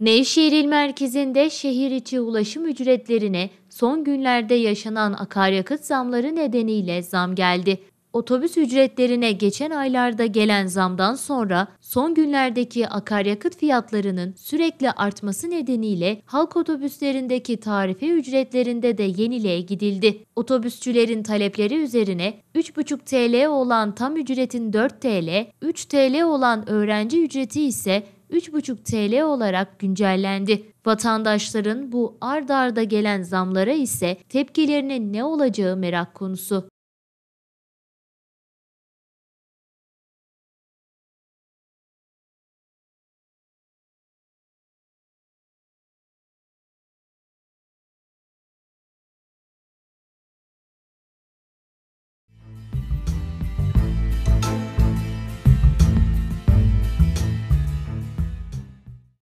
Nevşehir İl Merkezi'nde şehir içi ulaşım ücretlerine son günlerde yaşanan akaryakıt zamları nedeniyle zam geldi. Otobüs ücretlerine geçen aylarda gelen zamdan sonra son günlerdeki akaryakıt fiyatlarının sürekli artması nedeniyle halk otobüslerindeki tarife ücretlerinde de yeniliğe gidildi. Otobüsçülerin talepleri üzerine 3,5 TL olan tam ücretin 4 TL, 3 TL olan öğrenci ücreti ise 3,5 TL olarak güncellendi. Vatandaşların bu ard arda gelen zamlara ise tepkilerinin ne olacağı merak konusu.